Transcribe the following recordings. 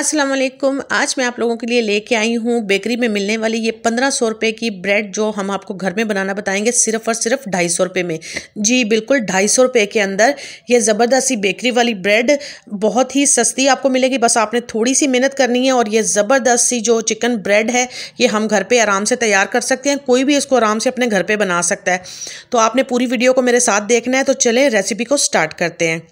अस्सलाम वालेकुम आज मैं आप लोगों के लिए लेके आई हूँ बेकरी में मिलने वाली ये पंद्रह सौ रुपये की ब्रेड जो हम आपको घर में बनाना बताएंगे सिर्फ और सिर्फ ढाई सौ रुपये में जी बिल्कुल ढाई सौ रुपये के अंदर ये ज़बरदस्ती बेकरी वाली ब्रेड बहुत ही सस्ती आपको मिलेगी बस आपने थोड़ी सी मेहनत करनी है और ये ज़बरदस्त सी जो चिकन ब्रेड है ये हम घर पर आराम से तैयार कर सकते हैं कोई भी इसको आराम से अपने घर पर बना सकता है तो आपने पूरी वीडियो को मेरे साथ देखना है तो चले रेसिपी को स्टार्ट करते हैं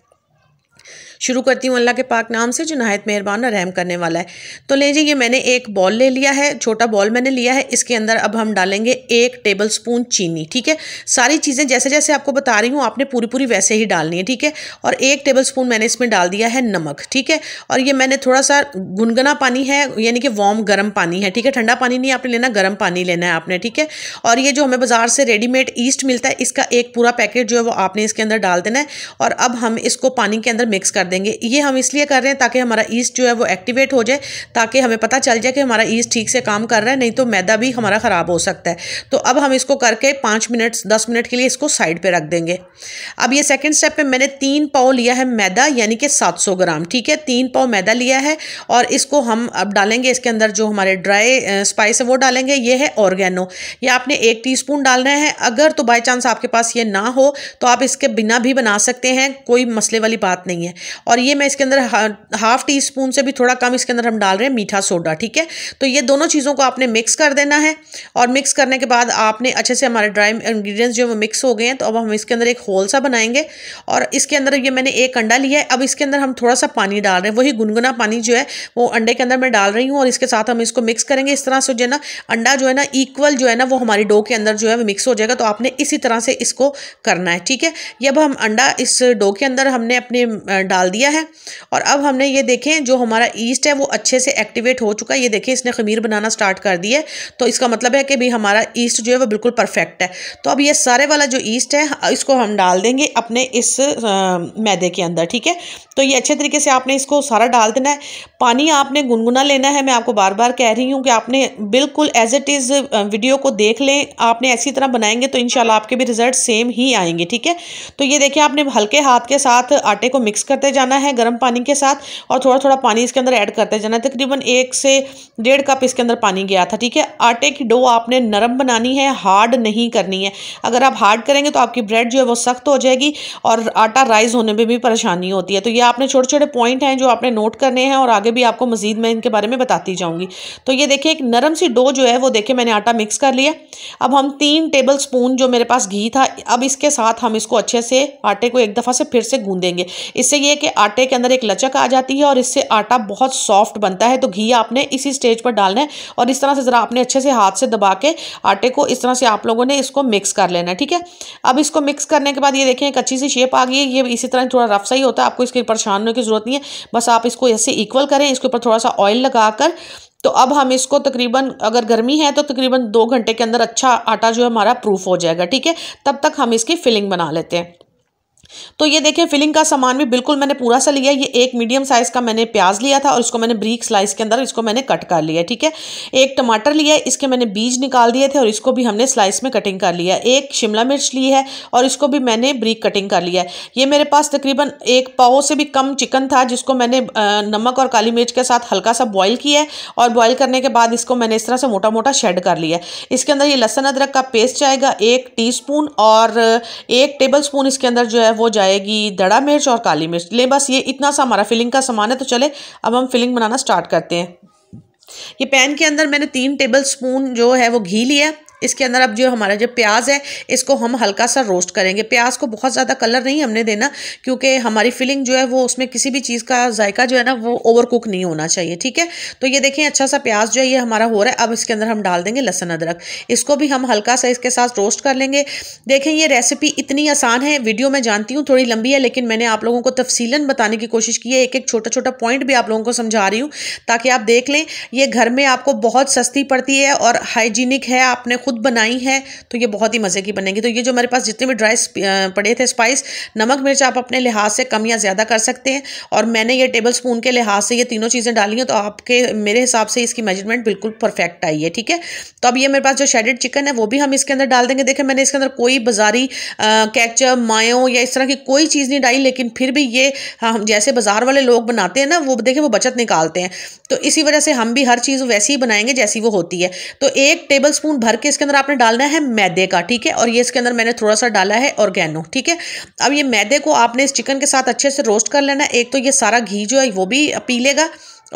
शुरू करती हूँ अल्लाह के पाक नाम से जो नहायत मेहरबान और रहम करने वाला है तो ले जी ये मैंने एक बॉल ले लिया है छोटा बॉल मैंने लिया है इसके अंदर अब हम डालेंगे एक टेबल स्पून चीनी ठीक है सारी चीज़ें जैसे जैसे आपको बता रही हूँ आपने पूरी पूरी वैसे ही डालनी है ठीक है और एक टेबल स्पून मैंने इसमें डाल दिया है नमक ठीक है और ये मैंने थोड़ा सा गुनगना पानी है यानी कि वार्म गर्म पानी है ठीक है ठंडा पानी नहीं आपने लेना गर्म पानी लेना है आपने ठीक है और ये जो हमें बाज़ार से रेडीमेड ईस्ट मिलता है इसका एक पूरा पैकेट जो है वो आपने इसके अंदर डाल देना है और अब हम इसको पानी के अंदर मिक्स कर देंगे ये हम इसलिए कर रहे हैं ताकि हमारा ईस्ट जो है वो एक्टिवेट हो जाए ताकि हमें पता चल जाए कि हमारा ईस्ट ठीक से काम कर रहा है नहीं तो मैदा भी हमारा ख़राब हो सकता है तो अब हम इसको करके पाँच मिनट दस मिनट के लिए इसको साइड पर रख देंगे अब ये सेकेंड स्टेप में मैंने तीन पाओ लिया है मैदा यानी कि सात ग्राम ठीक है तीन पाओ मैदा लिया है और इसको हम अब डालेंगे इसके अंदर जो हमारे ड्राई स्पाइस है वो डालेंगे ये है ऑर्गेनो ये आपने एक टीस्पून डालना है अगर तो बाई चांस आपके पास ये ना हो तो आप इसके बिना भी बना सकते हैं कोई मसले वाली बात नहीं है और ये मैं इसके अंदर हा, हाफ टी स्पून से भी थोड़ा कम इसके अंदर हम डाल रहे हैं मीठा सोडा ठीक है तो ये दोनों चीज़ों को आपने मिक्स कर देना है और मिक्स करने के बाद आपने अच्छे से हमारे ड्राई इन्ग्रीडियंट्स जो वो मिक्स हो गए हैं तो अब हम इसके अंदर एक होल सा बनाएंगे और इसके अंदर ये मैंने एक अंडा लिया है अब इसके अंदर हम थोड़ा सा पानी डाल रहे हैं वही गुनगुना पानी जो है वो अंडे के अंदर मैं डाल रही हूँ और इसके साथ हम इसको मिक्स करेंगे इस तरह से जो है ना अंडा जो है ना इक्वल जो है ना वो हमारी डो के अंदर जो है वो मिक्स हो जाएगा तो आपने इसी तरह से इसको करना है ठीक है जब हम अंडा इस डो के अंदर हमने अपने डाल दिया है और अब हमने ये देखें जो हमारा ईस्ट है वो अच्छे से एक्टिवेट हो चुका है ये देखें इसने खमीर बनाना स्टार्ट कर दिया है तो इसका मतलब है कि भाई हमारा ईस्ट जो है वो बिल्कुल परफेक्ट है तो अब ये सारे वाला जो ईस्ट है इसको हम डाल देंगे अपने इस आ, मैदे के अंदर ठीक है तो ये अच्छे तरीके से आपने इसको सारा डाल देना है पानी आपने गुनगुना लेना है मैं आपको बार बार कह रही हूँ कि आपने बिल्कुल एज इट इज़ वीडियो को देख लें आपने ऐसी तरह बनाएंगे तो इन आपके भी रिजल्ट सेम ही आएंगे ठीक है तो ये देखिए आपने हल्के हाथ के साथ आटे को मिक्स करते जाना है गर्म पानी के साथ और थोड़ा थोड़ा पानी इसके अंदर ऐड करते जाना है तकरीबन एक से डेढ़ कप इसके अंदर पानी गया था ठीक है आटे की डो आपने नरम बनानी है हार्ड नहीं करनी है अगर आप हार्ड करेंगे तो आपकी ब्रेड जो है वो सख्त हो जाएगी और आटा राइज होने में भी परेशानी होती है तो ये आपने छोटे छोटे पॉइंट हैं जो आपने नोट करने हैं और आगे भी आपको मजीद मैं इनके बारे में बताती जाऊँगी तो ये देखिए एक नरम सी डो जो है वो देखिए मैंने आटा मिक्स कर लिया अब हम तीन टेबल स्पून जो मेरे पास घी था अब इसके साथ हम इसको अच्छे से आटे को एक दफ़ा से फिर से गूँधेंगे इससे ये कि आटे के अंदर एक लचक आ जाती है और इससे आटा बहुत सॉफ्ट बनता है तो घी आपने इसी स्टेज पर डालना है और इस तरह से ज़रा आपने अच्छे से हाथ से दबा के आटे को इस तरह से आप लोगों ने इसको मिक्स कर लेना है ठीक है अब इसको मिक्स करने के बाद ये देखें एक अच्छी सी शेप आ गई है ये इसी तरह थोड़ा रफ सा ही होता है आपको इसके परेशान होने की ज़रूरत नहीं है बस आप इसको ऐसे इक्वल करें इसके ऊपर थोड़ा सा ऑयल लगाकर तो अब हम इसको तकरीबन अगर गर्मी है तो तकरीबन दो घंटे के अंदर अच्छा आटा जो है हमारा प्रूफ हो जाएगा ठीक है तब तक हम इसकी फिलिंग बना लेते हैं तो ये देखें फिलिंग का सामान भी बिल्कुल मैंने पूरा सा लिया ये एक मीडियम साइज़ का मैंने प्याज लिया था और इसको मैंने ब्रीक स्लाइस के अंदर इसको मैंने कट कर लिया ठीक है एक टमाटर लिया इसके मैंने बीज निकाल दिए थे और इसको भी हमने स्लाइस में कटिंग कर लिया एक शिमला मिर्च ली है और इसको भी मैंने ब्रीक कटिंग कर लिया है ये मेरे पास तकरीबन एक पाओ से भी कम चिकन था जिसको मैंने नमक और काली मिर्च के साथ हल्का सा बॉयल किया है और बॉयल करने के बाद इसको मैंने इस तरह से मोटा मोटा शेड कर लिया है इसके अंदर ये लहसन अदरक का पेस्ट जाएगा एक टी और एक टेबल स्पून इसके अंदर जो है वो जाएगी दड़ा मिर्च और काली मिर्च ले बस ये इतना सा हमारा फिलिंग का सामान है तो चले अब हम फिलिंग बनाना स्टार्ट करते हैं ये पैन के अंदर मैंने तीन टेबल स्पून जो है वो घी लिया इसके अंदर अब जो हमारा जो प्याज है इसको हम हल्का सा रोस्ट करेंगे प्याज को बहुत ज़्यादा कलर नहीं हमने देना क्योंकि हमारी फिलिंग जो है वो उसमें किसी भी चीज़ का जायका जो है ना वो ओवर कुक नहीं होना चाहिए ठीक है तो ये देखें अच्छा सा प्याज जो है ये हमारा हो रहा है अब इसके अंदर हम डाल देंगे लहसन अदरक इसको भी हम हल्का सा इसके साथ रोस्ट कर लेंगे देखें ये रेसिपी इतनी आसान है वीडियो में जानती हूँ थोड़ी लंबी है लेकिन मैंने आप लोगों को तफसीला बताने की कोशिश की है एक एक छोटा छोटा पॉइंट भी आप लोगों को समझा रही हूँ ताकि आप देख लें ये घर में आपको बहुत सस्ती पड़ती है और हाइजीनिक है आपने खुद खुद बनाई है तो ये बहुत ही मज़े की बनेगी तो ये जो मेरे पास जितने भी ड्राई पड़े थे स्पाइस नमक मिर्च आप अपने लिहाज से कम या ज़्यादा कर सकते हैं और मैंने ये टेबल स्पून के लिहाज से ये तीनों चीज़ें डाली हैं तो आपके मेरे हिसाब से इसकी मेजरमेंट बिल्कुल परफेक्ट आई है ठीक है तो अब ये मेरे पास जो शेडेड चिकन है वो भी हम इसके अंदर डाल देंगे देखें मैंने इसके अंदर कोई बाजारी कैचअ मायो या इस तरह की कोई चीज़ नहीं डाली लेकिन फिर भी ये हाँ, हम जैसे बाजार वाले लोग बनाते हैं ना वो देखें वो बचत निकालते हैं तो इसी वजह से हम भी हर चीज़ वैसी ही बनाएंगे जैसी वो होती है तो एक टेबल स्पून भर के इसके इसके अंदर आपने डालना है मैदे का ठीक है और ये इसके अंदर मैंने थोड़ा सा डाला है ऑर्गेनो ठीक है अब ये मैदे को आपने इस चिकन के साथ अच्छे से रोस्ट कर लेना एक तो ये सारा घी जो है वो भी पी लेगा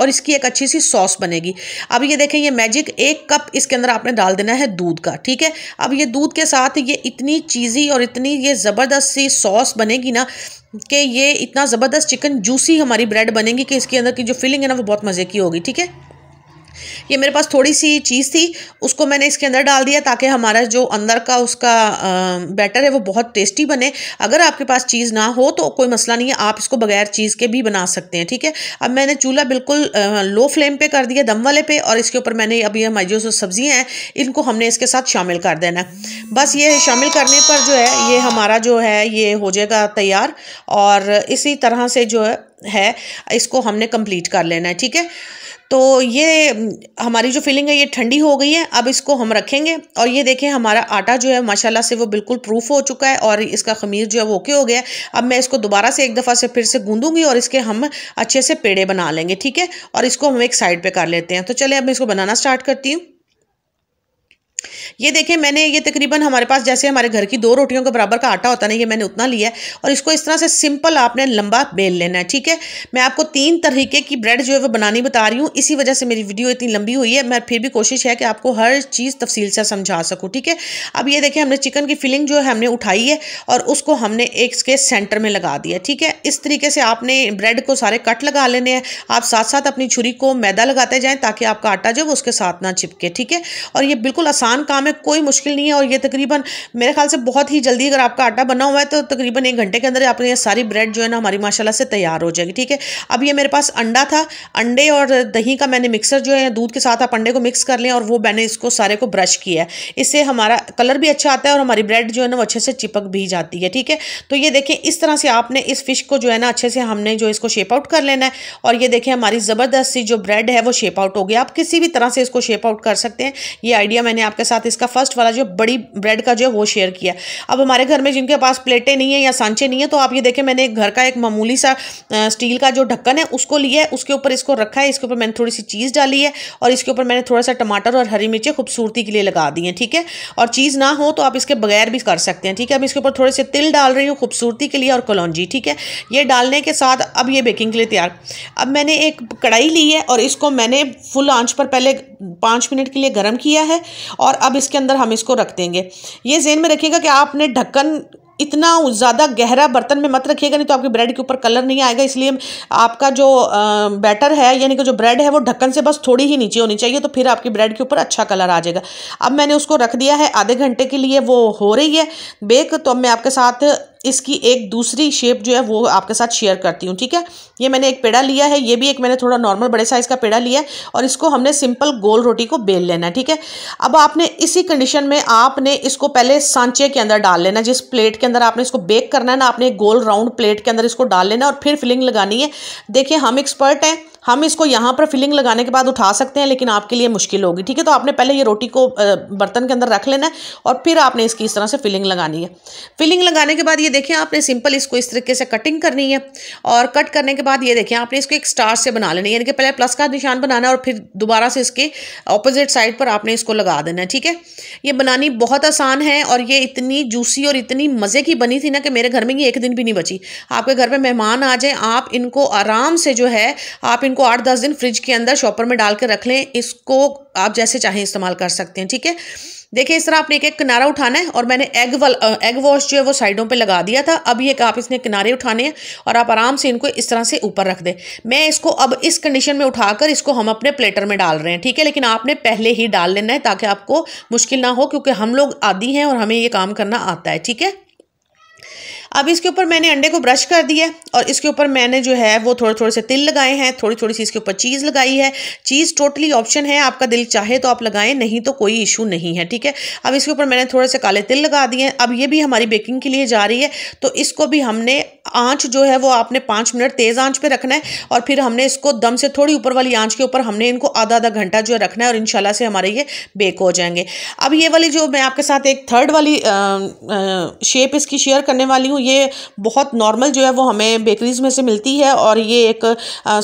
और इसकी एक अच्छी सी सॉस बनेगी अब ये देखें ये मैजिक एक कप इसके अंदर आपने डाल देना है दूध का ठीक है अब ये दूध के साथ ये इतनी चीज़ी और इतनी ये ज़बरदस्त सी सॉस बनेगी ना कि ये इतना ज़बरदस्त चिकन जूसी हमारी ब्रेड बनेगी कि इसके अंदर की जो फीलिंग है ना वो बहुत मज़े की होगी ठीक है ये मेरे पास थोड़ी सी चीज़ थी उसको मैंने इसके अंदर डाल दिया ताकि हमारा जो अंदर का उसका बैटर है वो बहुत टेस्टी बने अगर आपके पास चीज़ ना हो तो कोई मसला नहीं है आप इसको बगैर चीज़ के भी बना सकते हैं ठीक है अब मैंने चूल्हा बिल्कुल लो फ्लेम पर कर दिया दम वाले पे और इसके ऊपर मैंने अभी हमारी जो सब्ज़ियाँ हैं इनको हमने इसके साथ शामिल कर देना बस ये शामिल करने पर जो है ये हमारा जो है ये हो जाएगा तैयार और इसी तरह से जो है इसको हमने कंप्लीट कर लेना है ठीक है तो ये हमारी जो फिलिंग है ये ठंडी हो गई है अब इसको हम रखेंगे और ये देखें हमारा आटा जो है माशाल्लाह से वो बिल्कुल प्रूफ हो चुका है और इसका खमीर जो है वो ओके हो गया अब मैं इसको दोबारा से एक दफ़ा से फिर से गूंदूंगी और इसके हम अच्छे से पेड़े बना लेंगे ठीक है और इसको हम एक साइड पर कर लेते हैं तो चले अब मैं इसको बनाना स्टार्ट करती हूँ ये देखिए मैंने ये तकरीबन हमारे पास जैसे हमारे घर की दो रोटियों के बराबर का आटा होता नहीं ये मैंने उतना लिया है और इसको इस तरह से सिंपल आपने लंबा बेल लेना है ठीक है मैं आपको तीन तरीके की ब्रेड जो है वो बनानी बता रही हूँ इसी वजह से मेरी वीडियो इतनी लंबी हुई है मैं फिर भी कोशिश है कि आपको हर चीज़ तफसील से समझा सकूँ ठीक है अब ये देखें हमने चिकन की फिलिंग जो है हमने उठाई है और उसको हमने एक के सेंटर में लगा दिया ठीक है इस तरीके से आपने ब्रेड को सारे कट लगा लेने हैं आप साथ साथ अपनी छुरी को मैदा लगाते जाएँ ताकि आपका आटा जो है उसके साथ ना चिपके ठीक है और ये बिल्कुल आसान आसान काम है कोई मुश्किल नहीं है और ये तकरीबन मेरे ख्याल से बहुत ही जल्दी अगर आपका आटा बना हुआ है तो तकरीबन एक घंटे के अंदर आपने ये सारी ब्रेड जो है ना हमारी माशाला से तैयार हो जाएगी ठीक है अब ये मेरे पास अंडा था अंडे और दही का मैंने मिक्सर जो है दूध के साथ आप अंडे को मिक्स कर लें और वो मैंने इसको सारे को ब्रश किया है इससे हमारा कलर भी अच्छा आता है और हमारी ब्रेड जो है ना वो अच्छे से चिपक भी जाती है ठीक है तो ये देखें इस तरह से आपने इस फिश को जो है ना अच्छे से हमने जो इसको शेप आउट कर लेना है और ये देखें हमारी ज़बरदस्त सी जो ब्रेड है वो शेप आउट हो गया आप किसी भी तरह से इसको शेप आउट कर सकते हैं ये आइडिया मैंने आप आपके साथ इसका फर्स्ट वाला जो बड़ी ब्रेड का जो है वो शेयर किया अब हमारे घर में जिनके पास प्लेटें नहीं है या सांचे नहीं है तो आप ये देखें मैंने घर का एक मामूली सा स्टील का जो ढक्कन है उसको लिया है उसके ऊपर इसको रखा है इसके ऊपर मैंने थोड़ी सी चीज़ डाली है और इसके ऊपर मैंने थोड़ा सा टमाटर और हरी मिर्चें खूबसूरती के लिए लगा दी हैं ठीक है और चीज़ ना हो तो आप इसके बगैर भी कर सकते हैं ठीक है अब इसके ऊपर थोड़े से तिल डाल रही हूँ खूबसूरती के लिए और कलौजी ठीक है ये डालने के साथ अब ये बेकिंग के लिए तैयार अब मैंने एक कढ़ाई ली है और इसको मैंने फुल आंच पर पहले पाँच मिनट के लिए गर्म किया है और अब इसके अंदर हम इसको रख देंगे ये जेन में रखिएगा कि आपने ढक्कन इतना ज़्यादा गहरा बर्तन में मत रखिएगा नहीं तो आपके ब्रेड के ऊपर कलर नहीं आएगा इसलिए आपका जो बैटर है यानी कि जो ब्रेड है वो ढक्कन से बस थोड़ी ही नीचे होनी चाहिए तो फिर आपके ब्रेड के ऊपर अच्छा कलर आ जाएगा अब मैंने उसको रख दिया है आधे घंटे के लिए वो हो रही है बेक तो अब मैं आपके साथ इसकी एक दूसरी शेप जो है वो आपके साथ शेयर करती हूँ ठीक है ये मैंने एक पेड़ा लिया है ये भी एक मैंने थोड़ा नॉर्मल बड़े साइज़ का पेड़ा लिया है और इसको हमने सिंपल गोल रोटी को बेल लेना है ठीक है अब आपने इसी कंडीशन में आपने इसको पहले सांचे के अंदर डाल लेना जिस प्लेट के के अंदर आपने इसको बेक करना है ना आपने एक गोल राउंड प्लेट के अंदर इसको डाल लेना और फिर फिलिंग लगानी है देखिए हम एक्सपर्ट हैं हम इसको यहाँ पर फिलिंग लगाने के बाद उठा सकते हैं लेकिन आपके लिए मुश्किल होगी ठीक है तो आपने पहले ये रोटी को बर्तन के अंदर रख लेना है और फिर आपने इसकी इस तरह से फिलिंग लगानी है फिलिंग लगाने के बाद ये देखिए आपने सिंपल इसको इस तरीके से कटिंग करनी है और कट करने के बाद ये देखिए आपने इसको एक स्टार से बना लेना है यानी कि पहले प्लस का निशान बनाना और फिर दोबारा से इसके अपोजिट साइड पर आपने इसको लगा देना है ठीक है ये बनानी बहुत आसान है और ये इतनी जूसी और इतनी मज़े की बनी थी ना कि मेरे घर में ये एक दिन भी नहीं बची आपके घर पर मेहमान आ जाए आप इनको आराम से जो है आप इन को आठ दस दिन फ्रिज के अंदर शॉपर में डाल कर रख लें इसको आप जैसे चाहें इस्तेमाल कर सकते हैं ठीक है देखिए इस तरह आपने एक एक किनारा उठाना है और मैंने एग वल एग वॉश जो है वो साइडों पे लगा दिया था अब ये आप इसने किनारे उठाने हैं और आप आराम से इनको इस तरह से ऊपर रख दें मैं इसको अब इस कंडीशन में उठाकर इसको हम अपने प्लेटर में डाल रहे हैं ठीक है लेकिन आपने पहले ही डाल लेना है ताकि आपको मुश्किल ना हो क्योंकि हम लोग आदि हैं और हमें ये काम करना आता है ठीक है अब इसके ऊपर मैंने अंडे को ब्रश कर दिया और इसके ऊपर मैंने जो है वो थोड़े थोड़े से तिल लगाए हैं थोड़ी थोड़ी सी इसके ऊपर चीज़ लगाई है चीज़ टोटली ऑप्शन है आपका दिल चाहे तो आप लगाएं नहीं तो कोई इशू नहीं है ठीक है अब इसके ऊपर मैंने थोड़े से काले तिल लगा दिए अब ये भी हमारी बेकिंग के लिए जा रही है तो इसको भी हमने आँच जो है वो आपने पाँच मिनट तेज़ आँच पर रखना है और फिर हमने इसको दम से थोड़ी ऊपर वाली आँच के ऊपर हमने इनको आधा आधा घंटा जो है रखना है और इन से हमारे ये बेक हो जाएंगे अब ये वाली जो मैं आपके साथ एक थर्ड वाली आ, आ, शेप इसकी शेयर करने वाली हूँ ये बहुत नॉर्मल जो है वो हमें बेकरीज में से मिलती है और ये एक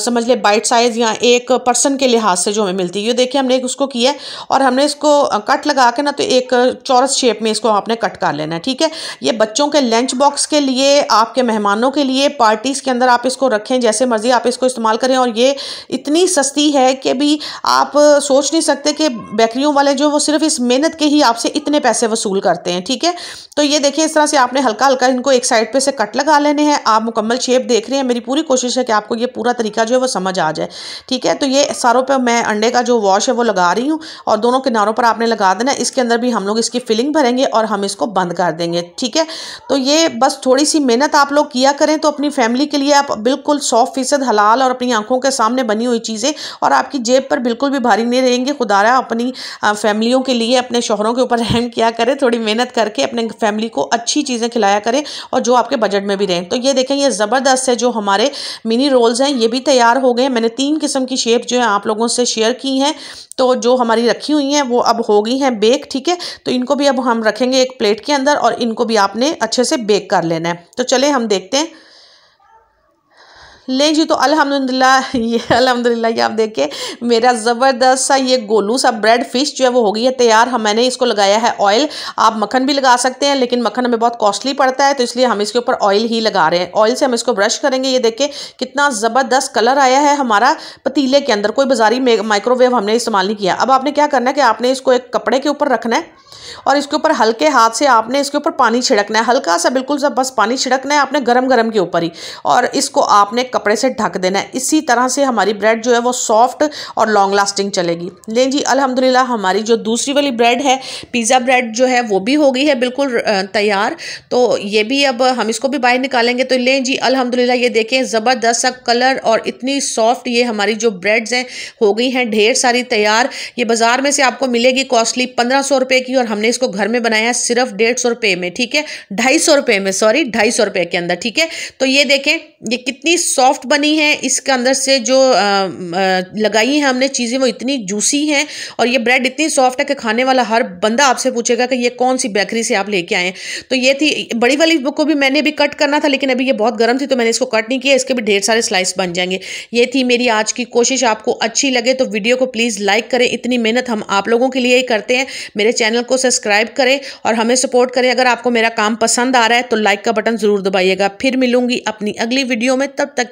समझ ले बाइट साइज़ या एक पर्सन के लिहाज से जो हमें मिलती है ये देखिए हमने उसको किया है और हमने इसको कट लगा के ना तो एक चौरस शेप में इसको आपने कट कर लेना है ठीक है ये बच्चों के लंच बॉक्स के लिए आपके मेहमानों किसानों के लिए पार्टीज़ के अंदर आप इसको रखें जैसे मर्ज़ी आप इसको इस्तेमाल करें और ये इतनी सस्ती है कि भी आप सोच नहीं सकते कि बेकरियों वाले जो वो सिर्फ इस मेहनत के ही आपसे इतने पैसे वसूल करते हैं ठीक है तो ये देखिए इस तरह से आपने हल्का हल्का इनको एक साइड पर से कट लगा लेने हैं आप मुकम्मल शेप देख रहे हैं मेरी पूरी कोशिश है कि आपको ये पूरा तरीका जो है वो समझ आ जाए ठीक है तो ये सारों पर मैं अंडे का जो वॉश है वो लगा रही हूँ और दोनों किनारों पर आपने लगा देना इसके अंदर भी हम लोग इसकी फिलिंग भरेंगे और हम इसको बंद कर देंगे ठीक है तो ये बस थोड़ी सी मेहनत आप लोग किए किया करें तो अपनी फैमिली के लिए आप बिल्कुल सौ फीसद हलाल और अपनी आंखों के सामने बनी हुई चीज़ें और आपकी जेब पर बिल्कुल भी भारी नहीं रहेंगे खुदा अपनी फैमिलियों के लिए अपने शोहरों के ऊपर रहम किया करें थोड़ी मेहनत करके अपने फैमिली को अच्छी चीज़ें खिलाया करें और जो आपके बजट में भी रहें तो ये देखें ये ज़बरदस्त है जो हमारे मिनी रोल्स हैं ये भी तैयार हो गए मैंने तीन किस्म की शेप जो है आप लोगों से शेयर की हैं तो जो हमारी रखी हुई हैं वो अब हो गई हैं बेक ठीक है तो इनको भी अब हम रखेंगे एक प्लेट के अंदर और इनको भी आपने अच्छे से बेक कर लेना है तो चले हम देखते हैं ले जी तो अल्हम्दुलिल्लाह ये अल्हम्दुलिल्लाह ये आप देखें मेरा ज़बरदस्त सा ये गोलू सा ब्रेड फिश जो है वो हो गई है तैयार हम हाँ, मैंने इसको लगाया है ऑयल आप मक्खन भी लगा सकते हैं लेकिन मक्खन हमें बहुत कॉस्टली पड़ता है तो इसलिए हम इसके ऊपर ऑयल ही लगा रहे हैं ऑयल से हम इसको ब्रश करेंगे ये देखें कितना ज़बरदस्त कलर आया है हमारा पतीले के अंदर कोई बाजारी माइक्रोवेव हमने इस्तेमाल नहीं किया अब आपने क्या करना है कि आपने इसको एक कपड़े के ऊपर रखना है और इसके ऊपर हल्के हाथ से आपने इसके ऊपर पानी छिड़कना है हल्का सा बिल्कुल सा बस पानी छिड़कना है आपने गर्म गर्म के ऊपर ही और इसको आपने कपड़े से ढक देना है इसी तरह से हमारी ब्रेड जो है वो सॉफ्ट और लॉन्ग लास्टिंग चलेगी लें जी अल्हम्दुलिल्लाह हमारी जो दूसरी वाली ब्रेड है पिज़्ज़ा ब्रेड जो है वो भी हो गई है बिल्कुल तैयार तो ये भी अब हम इसको भी बाहर निकालेंगे तो लें जी अलहमदिल्ला ये देखें ज़बरदस्त सा कलर और इतनी सॉफ्ट ये हमारी जो ब्रेड्स हैं हो गई हैं ढेर सारी तैयार ये बाज़ार में से आपको मिलेगी कॉस्टली पंद्रह सौ रुपये की और हमने इसको घर में बनाया सिर्फ डेढ़ सौ रुपये में ठीक है ढाई सौ रुपये में सॉरी ढाई सौ रुपये के अंदर ठीक है तो ये देखें ये कितनी सॉफ्ट सॉफ्ट बनी है इसके अंदर से जो लगाई है हमने चीज़ें वो इतनी जूसी हैं और ये ब्रेड इतनी सॉफ्ट है कि खाने वाला हर बंदा आपसे पूछेगा कि ये कौन सी बेकरी से आप लेके आए तो ये थी बड़ी वाली को भी मैंने अभी कट करना था लेकिन अभी ये बहुत गर्म थी तो मैंने इसको कट नहीं किया इसके भी ढेर सारे स्लाइस बन जाएंगे ये थी मेरी आज की कोशिश आपको अच्छी लगे तो वीडियो को प्लीज़ लाइक करें इतनी मेहनत हम आप लोगों के लिए ही करते हैं मेरे चैनल को सब्सक्राइब करें और हमें सपोर्ट करें अगर आपको मेरा काम पसंद आ रहा है तो लाइक का बटन ज़रूर दबाइएगा फिर मिलूंगी अपनी अगली वीडियो में तब तक